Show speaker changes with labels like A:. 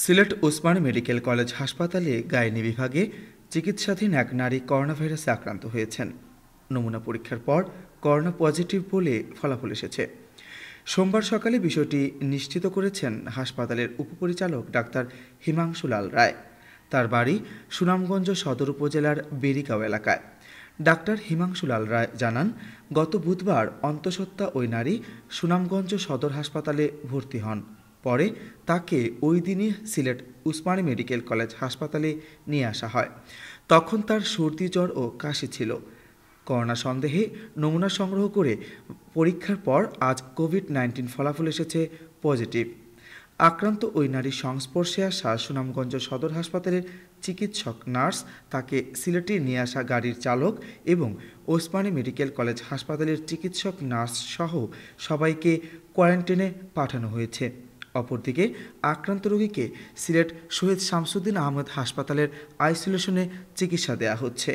A: Sylhet Osman medical college হাসপাতালে গায়নি বিভাগে চিকিৎসাধীন এক নারী করোনা ভাইরাসে আক্রান্ত হয়েছেন নমুনা পরীক্ষার পর করোনা পজিটিভ বলে ফলাফল এসেছে সোমবার সকালে বিষয়টি নিশ্চিত করেছেন হাসপাতালের উপপরিচালক ডাক্তার হিমাংশু লাল রায় তার বাড়ি সুনামগঞ্জ সদর উপজেলার বেরিকাও এলাকায় ডাক্তার হিমাংশু লাল রায় জানান গত বুধবার অন্তঃসত্ত্বা ওই নারী সুনামগঞ্জ সদর হাসপাতালে ভর্তি হন পরে তাকে ওই দিনই সিলেট উসমানী মেডিকেল কলেজ হাসপাতালে নিয়ে আসা হয় তখন তার সর্দি জ্বর ও কাশি ছিল করোনা সন্দেহে নমুনা সংগ্রহ করে পরীক্ষার পর আজ কোভিড নাইন্টিন ফলাফল এসেছে পজিটিভ আক্রান্ত ওই নারীর সংস্পর্শে আসা সুনামগঞ্জ সদর হাসপাতালের চিকিৎসক নার্স তাকে সিলেটে নিয়ে আসা গাড়ির চালক এবং ওসমানী মেডিকেল কলেজ হাসপাতালের চিকিৎসক নার্স সহ সবাইকে কোয়ারেন্টিনে পাঠানো হয়েছে অপরদিকে আক্রান্ত রোগীকে সিলেট শহীদ শামসুদ্দিন আহমদ হাসপাতালের আইসোলেশনে চিকিৎসা দেয়া হচ্ছে